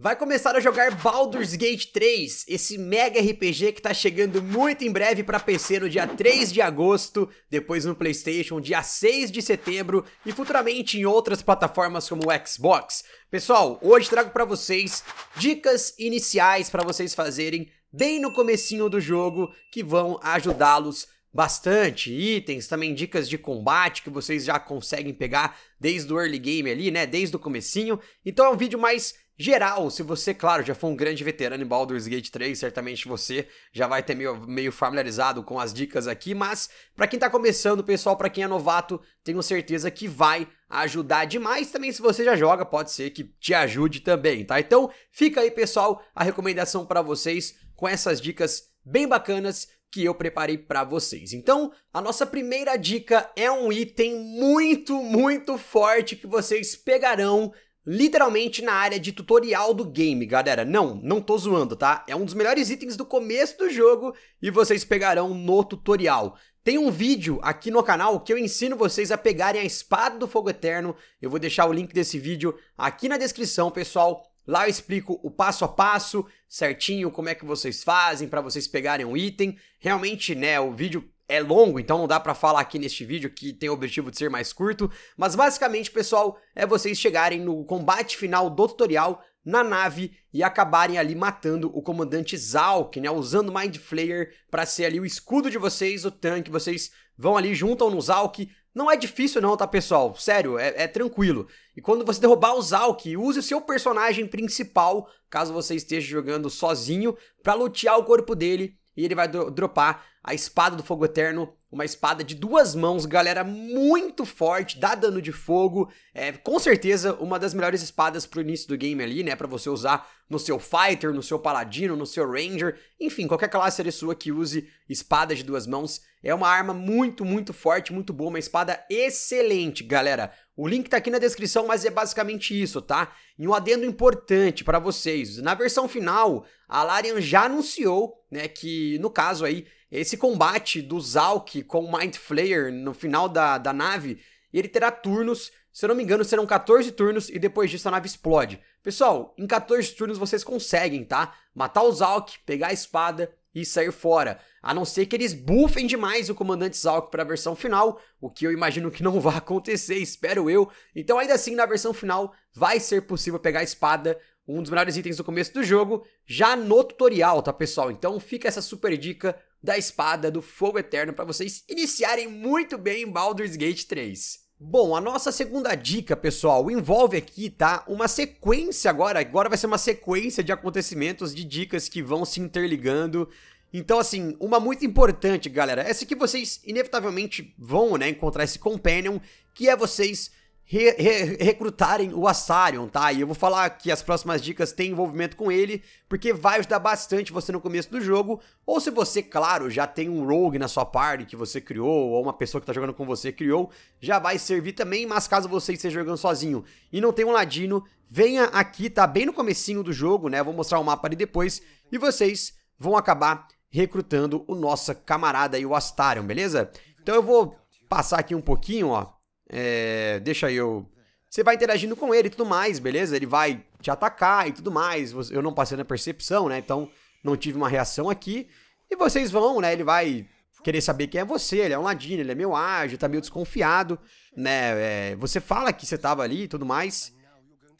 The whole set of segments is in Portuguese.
vai começar a jogar Baldur's Gate 3, esse mega RPG que tá chegando muito em breve para PC no dia 3 de agosto, depois no PlayStation dia 6 de setembro e futuramente em outras plataformas como o Xbox. Pessoal, hoje trago para vocês dicas iniciais para vocês fazerem bem no comecinho do jogo que vão ajudá-los bastante itens, também dicas de combate que vocês já conseguem pegar desde o early game ali, né, desde o comecinho. Então é um vídeo mais geral, se você, claro, já foi um grande veterano em Baldur's Gate 3, certamente você já vai ter meio, meio familiarizado com as dicas aqui, mas para quem tá começando, pessoal, para quem é novato, tenho certeza que vai ajudar demais. Também se você já joga, pode ser que te ajude também, tá? Então, fica aí, pessoal, a recomendação para vocês com essas dicas bem bacanas que eu preparei para vocês. Então, a nossa primeira dica é um item muito, muito forte que vocês pegarão literalmente na área de tutorial do game, galera. Não, não tô zoando, tá? É um dos melhores itens do começo do jogo e vocês pegarão no tutorial. Tem um vídeo aqui no canal que eu ensino vocês a pegarem a espada do fogo eterno. Eu vou deixar o link desse vídeo aqui na descrição, pessoal. Lá eu explico o passo a passo, certinho, como é que vocês fazem para vocês pegarem um item. Realmente, né, o vídeo é longo, então não dá para falar aqui neste vídeo que tem o objetivo de ser mais curto, mas basicamente, pessoal, é vocês chegarem no combate final do tutorial na nave e acabarem ali matando o comandante Zalk, né, usando Mind Flayer para ser ali o escudo de vocês, o tanque, vocês vão ali, juntam no Zalk, não é difícil não, tá, pessoal? Sério, é, é tranquilo. E quando você derrubar o Zalk, use o seu personagem principal, caso você esteja jogando sozinho, para lutear o corpo dele e ele vai dropar a espada do fogo eterno uma espada de duas mãos, galera, muito forte, dá dano de fogo. É com certeza uma das melhores espadas pro início do game ali, né? Pra você usar no seu fighter, no seu paladino, no seu ranger. Enfim, qualquer classe ali sua que use espada de duas mãos. É uma arma muito, muito forte, muito boa. Uma espada excelente, galera. O link tá aqui na descrição, mas é basicamente isso, tá? E um adendo importante para vocês. Na versão final, a Larian já anunciou, né, que no caso aí, esse combate do Zalk com o Mind Flayer no final da, da nave, ele terá turnos, se eu não me engano, serão 14 turnos e depois disso a nave explode. Pessoal, em 14 turnos vocês conseguem, tá? Matar o Zalk, pegar a espada e sair fora. A não ser que eles buffem demais o comandante Zalk para a versão final, o que eu imagino que não vai acontecer, espero eu. Então, ainda assim, na versão final, vai ser possível pegar a espada, um dos melhores itens do começo do jogo, já no tutorial, tá pessoal? Então, fica essa super dica da espada do Fogo Eterno para vocês iniciarem muito bem em Baldur's Gate 3. Bom, a nossa segunda dica, pessoal, envolve aqui, tá? Uma sequência agora. Agora vai ser uma sequência de acontecimentos, de dicas que vão se interligando. Então, assim, uma muito importante, galera. Essa que vocês inevitavelmente vão, né, encontrar esse companion, que é vocês re, re, recrutarem o Assarion, tá? E eu vou falar que as próximas dicas têm envolvimento com ele, porque vai ajudar bastante você no começo do jogo, ou se você, claro, já tem um rogue na sua party que você criou, ou uma pessoa que tá jogando com você criou, já vai servir também, mas caso você esteja jogando sozinho e não tem um ladino, venha aqui, tá bem no comecinho do jogo, né? vou mostrar o mapa ali depois, e vocês vão acabar recrutando o nosso camarada aí, o Astarion, beleza? Então eu vou passar aqui um pouquinho, ó, é, deixa eu. Você vai interagindo com ele e tudo mais, beleza? Ele vai te atacar e tudo mais. Eu não passei na percepção, né? Então não tive uma reação aqui. E vocês vão, né? Ele vai querer saber quem é você. Ele é um ladino, ele é meio ágil, tá meio desconfiado, né? É, você fala que você tava ali e tudo mais.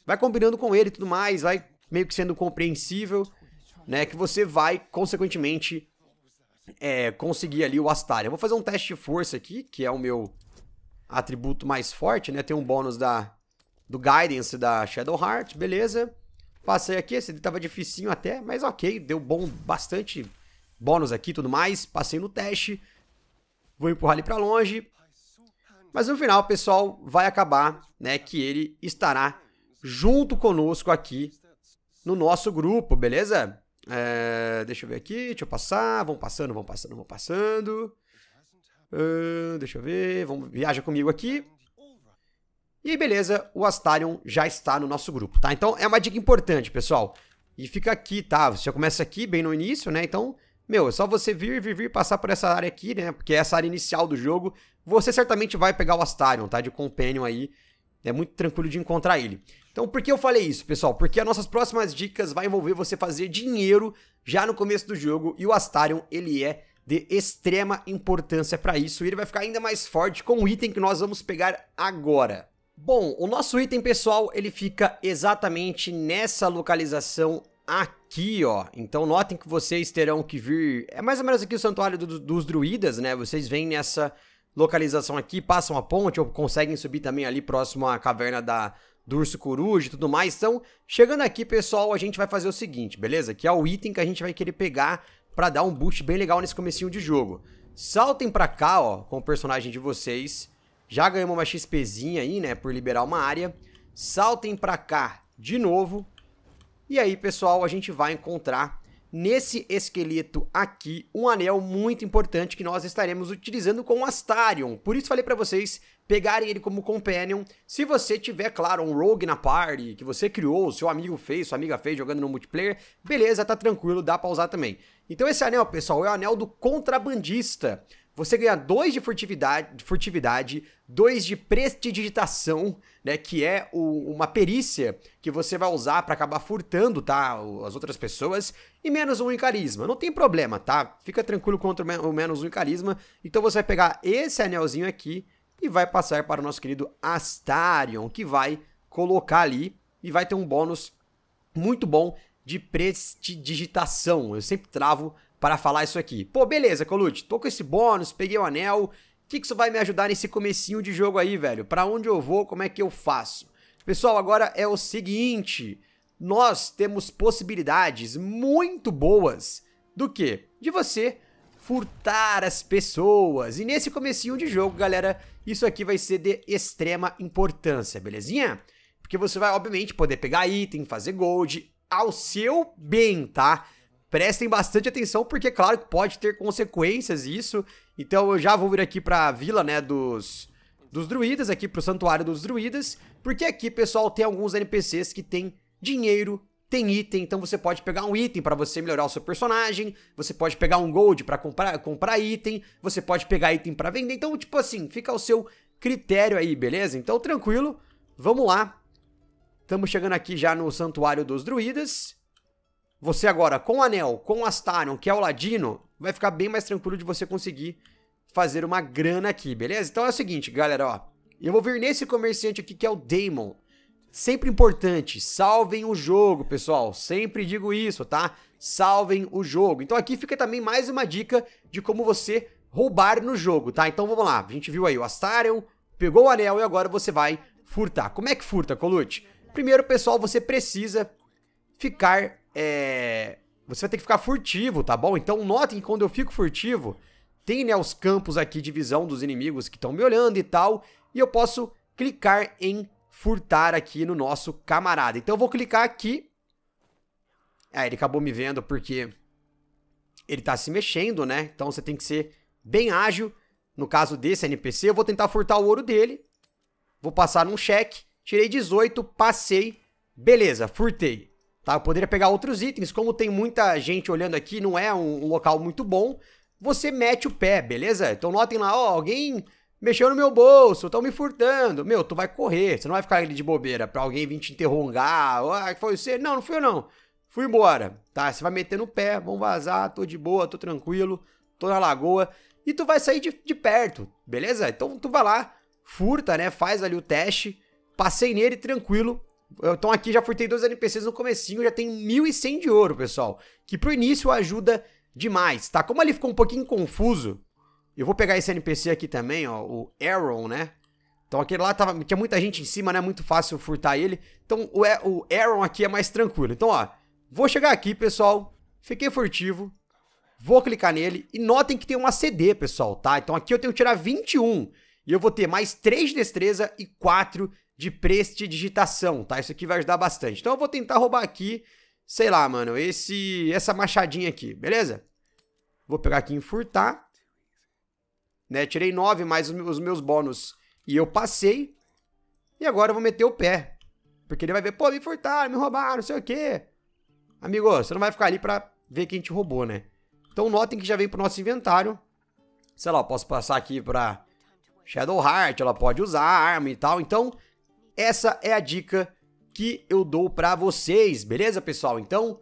Vai combinando com ele e tudo mais, vai meio que sendo compreensível, né? Que você vai, consequentemente, é, conseguir ali o Astar. Eu vou fazer um teste de força aqui, que é o meu atributo mais forte, né? Tem um bônus da, do Guidance da Shadow Heart, beleza. Passei aqui, esse tava dificinho até, mas ok, deu bom, bastante bônus aqui e tudo mais. Passei no teste, vou empurrar ele pra longe. Mas no final, pessoal, vai acabar, né, que ele estará junto conosco aqui no nosso grupo, beleza? É, deixa eu ver aqui, deixa eu passar, vão passando, vão passando, vão passando. Uh, deixa eu ver, vamos, viaja comigo aqui. E aí, beleza, o Astarion já está no nosso grupo, tá? Então, é uma dica importante, pessoal. E fica aqui, tá? Você já começa aqui, bem no início, né? Então, meu, é só você vir, vir, vir, passar por essa área aqui, né? Porque é essa área inicial do jogo. Você certamente vai pegar o Astarion, tá? De Companion aí. É muito tranquilo de encontrar ele. Então, por que eu falei isso, pessoal? Porque as nossas próximas dicas vão envolver você fazer dinheiro já no começo do jogo. E o Astarion, ele é de extrema importância para isso e ele vai ficar ainda mais forte com o item que nós vamos pegar agora. Bom, o nosso item pessoal ele fica exatamente nessa localização aqui, ó. Então notem que vocês terão que vir... É mais ou menos aqui o santuário do, dos druidas, né? Vocês vêm nessa localização aqui, passam a ponte ou conseguem subir também ali próximo à caverna da, do urso coruja e tudo mais. Então, chegando aqui, pessoal, a gente vai fazer o seguinte, beleza? Que é o item que a gente vai querer pegar para dar um boost bem legal nesse comecinho de jogo. Saltem para cá, ó, com o personagem de vocês. Já ganhamos uma XPzinha aí, né, por liberar uma área. Saltem para cá de novo. E aí, pessoal, a gente vai encontrar nesse esqueleto aqui um anel muito importante que nós estaremos utilizando com o Astarion. Por isso falei para vocês pegarem ele como companion. Se você tiver, claro, um rogue na party que você criou, seu amigo fez, sua amiga fez jogando no multiplayer, beleza, tá tranquilo, dá pra usar também. Então esse anel, pessoal, é o anel do contrabandista. Você ganha 2 de furtividade, furtividade, 2 de prestidigitação, né, que é o, uma perícia que você vai usar para acabar furtando, tá, as outras pessoas, e menos 1 um em carisma. Não tem problema, tá? Fica tranquilo contra o menos 1 um em carisma. Então você vai pegar esse anelzinho aqui, e vai passar para o nosso querido Astarion, que vai colocar ali e vai ter um bônus muito bom de prestidigitação. Eu sempre travo para falar isso aqui. Pô, beleza, Colute, tô com esse bônus, peguei o anel. O que, que isso vai me ajudar nesse comecinho de jogo aí, velho? Para onde eu vou? Como é que eu faço? Pessoal, agora é o seguinte, nós temos possibilidades muito boas do que? De você furtar as pessoas. E nesse comecinho de jogo, galera, isso aqui vai ser de extrema importância, belezinha? Porque você vai, obviamente, poder pegar item, fazer gold ao seu bem, tá? Prestem bastante atenção, porque, claro, pode ter consequências isso. Então, eu já vou vir aqui pra vila, né, dos dos druidas, aqui pro santuário dos druidas, porque aqui, pessoal, tem alguns NPCs que tem dinheiro tem item, então você pode pegar um item para você melhorar o seu personagem, você pode pegar um gold para comprar, comprar item, você pode pegar item para vender. Então, tipo assim, fica ao seu critério aí, beleza? Então, tranquilo. Vamos lá. Estamos chegando aqui já no Santuário dos Druidas. Você agora, com o Anel, com o Astarion, que é o Ladino, vai ficar bem mais tranquilo de você conseguir fazer uma grana aqui, beleza? Então é o seguinte, galera, ó. Eu vou vir nesse comerciante aqui que é o Daemon. Sempre importante, salvem o jogo, pessoal. Sempre digo isso, tá? Salvem o jogo. Então aqui fica também mais uma dica de como você roubar no jogo, tá? Então vamos lá. A gente viu aí o Astarion, pegou o anel e agora você vai furtar. Como é que furta, Colute? Primeiro, pessoal, você precisa ficar... É... Você vai ter que ficar furtivo, tá bom? Então notem que quando eu fico furtivo, tem né, os campos aqui de visão dos inimigos que estão me olhando e tal, e eu posso clicar em furtar aqui no nosso camarada. Então eu vou clicar aqui. Ah, ele acabou me vendo porque ele tá se mexendo, né? Então você tem que ser bem ágil. No caso desse NPC, eu vou tentar furtar o ouro dele. Vou passar num cheque. Tirei 18, passei. Beleza, furtei. Tá? Eu poderia pegar outros itens. Como tem muita gente olhando aqui, não é um, um local muito bom. Você mete o pé, beleza? Então notem lá, ó, alguém mexeu no meu bolso, estão me furtando. Meu, tu vai correr, você não vai ficar ali de bobeira pra alguém vir te interrogar. Ah, foi você? Não, não fui eu não. Fui embora, tá? Você vai meter no pé, vão vazar, tô de boa, tô tranquilo, tô na lagoa. E tu vai sair de, de perto, beleza? Então tu vai lá, furta, né? Faz ali o teste. Passei nele tranquilo. Então aqui já furtei dois NPCs no comecinho, já tem 1.100 de ouro, pessoal. Que pro início ajuda demais, tá? Como ele ficou um pouquinho confuso, eu vou pegar esse NPC aqui também, ó, o Aaron, né? Então aquele lá tava, tinha muita gente em cima, né? Muito fácil furtar ele. Então o, o Aaron aqui é mais tranquilo. Então, ó, vou chegar aqui, pessoal. Fiquei furtivo. Vou clicar nele. E notem que tem uma CD, pessoal, tá? Então aqui eu tenho que tirar 21. E eu vou ter mais 3 de destreza e 4 de prestidigitação, tá? Isso aqui vai ajudar bastante. Então eu vou tentar roubar aqui, sei lá, mano, esse essa machadinha aqui, beleza? Vou pegar aqui em furtar né? Tirei 9 mais os meus bônus e eu passei. E agora eu vou meter o pé. Porque ele vai ver, pô, me furtaram, me roubaram, não sei o quê. Amigo, você não vai ficar ali pra ver quem te roubou, né? Então notem que já vem pro nosso inventário. Sei lá, eu posso passar aqui pra Shadow Heart, ela pode usar arma e tal. Então, essa é a dica que eu dou pra vocês, beleza, pessoal? Então,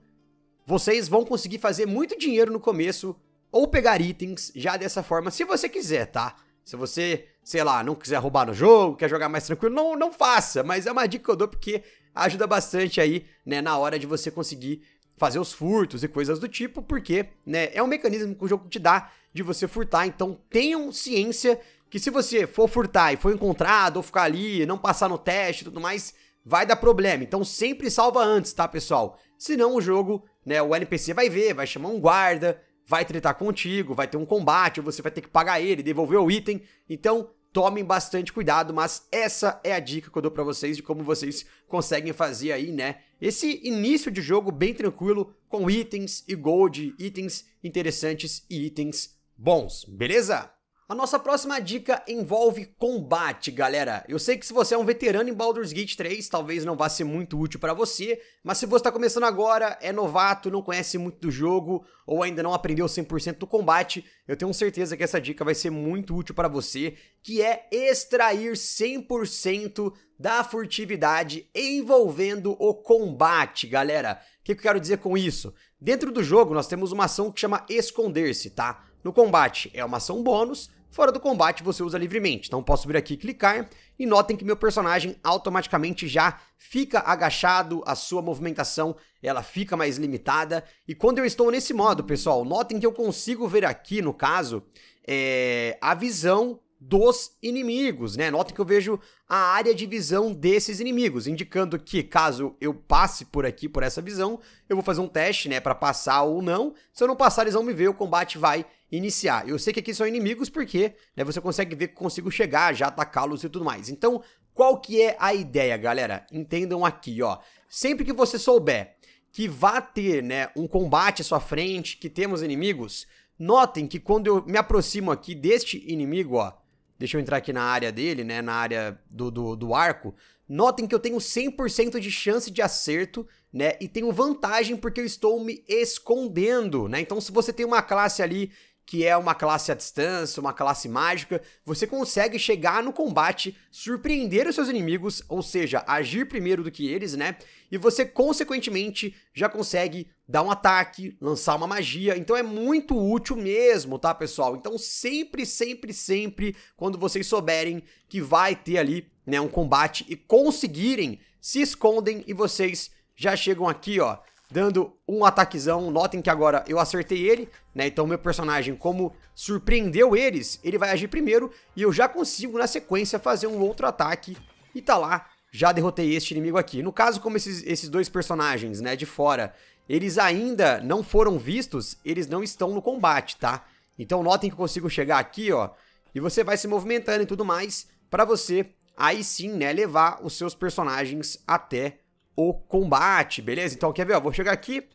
vocês vão conseguir fazer muito dinheiro no começo ou pegar itens já dessa forma, se você quiser, tá? Se você, sei lá, não quiser roubar no jogo, quer jogar mais tranquilo, não, não faça, mas é uma dica que eu dou porque ajuda bastante aí, né, na hora de você conseguir fazer os furtos e coisas do tipo, porque, né, é um mecanismo que o jogo te dá de você furtar, então tenham ciência que se você for furtar e for encontrado ou ficar ali, não passar no teste e tudo mais, vai dar problema. Então sempre salva antes, tá, pessoal? Senão o jogo, né, o NPC vai ver, vai chamar um guarda, vai tretar contigo, vai ter um combate, você vai ter que pagar ele, devolver o item. Então, tomem bastante cuidado, mas essa é a dica que eu dou para vocês de como vocês conseguem fazer aí, né? Esse início de jogo bem tranquilo com itens e gold, itens interessantes e itens bons, beleza? A nossa próxima dica envolve combate, galera. Eu sei que se você é um veterano em Baldur's Gate 3, talvez não vá ser muito útil para você, mas se você está começando agora, é novato, não conhece muito do jogo ou ainda não aprendeu 100% do combate, eu tenho certeza que essa dica vai ser muito útil para você, que é extrair 100% da furtividade envolvendo o combate, galera. O que eu quero dizer com isso? Dentro do jogo, nós temos uma ação que chama esconder-se, tá? No combate é uma ação bônus, Fora do combate, você usa livremente. Então, posso vir aqui e clicar. E notem que meu personagem automaticamente já fica agachado, a sua movimentação ela fica mais limitada. E quando eu estou nesse modo, pessoal, notem que eu consigo ver aqui, no caso, é, a visão dos inimigos, né? Notem que eu vejo a área de visão desses inimigos, indicando que caso eu passe por aqui, por essa visão, eu vou fazer um teste, né, para passar ou não. Se eu não passar, eles vão me ver, o combate vai iniciar. Eu sei que aqui são inimigos porque né, você consegue ver que consigo chegar, já atacá-los e tudo mais. Então, qual que é a ideia, galera? Entendam aqui, ó. Sempre que você souber que vá ter né, um combate à sua frente, que temos inimigos, notem que quando eu me aproximo aqui deste inimigo, ó, deixa eu entrar aqui na área dele, né, na área do, do, do arco, notem que eu tenho 100% de chance de acerto né? E tenho vantagem porque eu estou me escondendo, né? Então, se você tem uma classe ali que é uma classe à distância, uma classe mágica, você consegue chegar no combate, surpreender os seus inimigos, ou seja, agir primeiro do que eles, né? E você, consequentemente, já consegue dar um ataque, lançar uma magia. Então é muito útil mesmo, tá, pessoal? Então sempre, sempre, sempre, quando vocês souberem que vai ter ali, né, um combate e conseguirem, se escondem e vocês já chegam aqui, ó, dando um ataquezão. Notem que agora eu acertei ele, né? Então meu personagem, como surpreendeu eles, ele vai agir primeiro e eu já consigo na sequência fazer um outro ataque e tá lá, já derrotei este inimigo aqui. No caso, como esses, esses dois personagens, né, de fora, eles ainda não foram vistos, eles não estão no combate, tá? Então notem que eu consigo chegar aqui, ó, e você vai se movimentando e tudo mais para você aí sim, né, levar os seus personagens até o combate, beleza? Então quer ver, ó, vou chegar aqui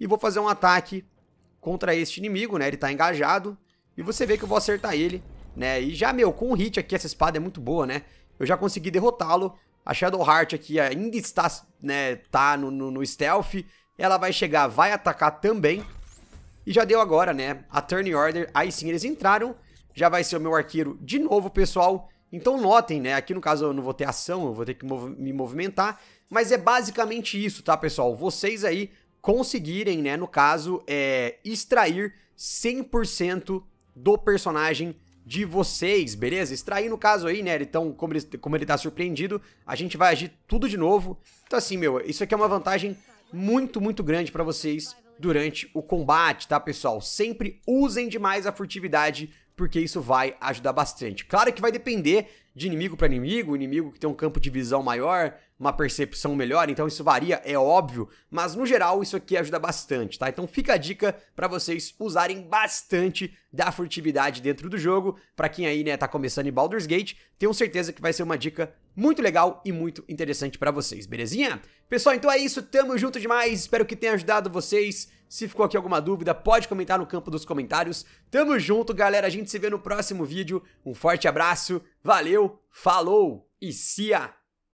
e vou fazer um ataque contra este inimigo, né? Ele tá engajado e você vê que eu vou acertar ele, né? E já, meu, com o hit aqui, essa espada é muito boa, né? Eu já consegui derrotá-lo. A Shadow Heart aqui ainda está, né, tá no, no, no stealth. Ela vai chegar, vai atacar também. E já deu agora, né? A Turn Order, aí sim eles entraram. Já vai ser o meu arqueiro de novo, pessoal. Então notem, né? Aqui no caso eu não vou ter ação, eu vou ter que mov me movimentar. Mas é basicamente isso, tá, pessoal? Vocês aí conseguirem, né, no caso, é, extrair 100% do personagem de vocês, beleza? Extrair no caso aí, né? Então, como ele, como ele tá surpreendido, a gente vai agir tudo de novo. Então, assim, meu, isso aqui é uma vantagem muito, muito grande para vocês durante o combate, tá, pessoal? Sempre usem demais a furtividade, porque isso vai ajudar bastante. Claro que vai depender de inimigo para inimigo, inimigo que tem um campo de visão maior, uma percepção melhor, então isso varia, é óbvio, mas no geral isso aqui ajuda bastante, tá? Então fica a dica para vocês usarem bastante da furtividade dentro do jogo, para quem aí, né, tá começando em Baldur's Gate, tenho certeza que vai ser uma dica muito legal e muito interessante para vocês, belezinha? Pessoal, então é isso, tamo junto demais, espero que tenha ajudado vocês. Se ficou aqui alguma dúvida, pode comentar no campo dos comentários. Tamo junto, galera, a gente se vê no próximo vídeo. Um forte abraço Valeu, falou e se a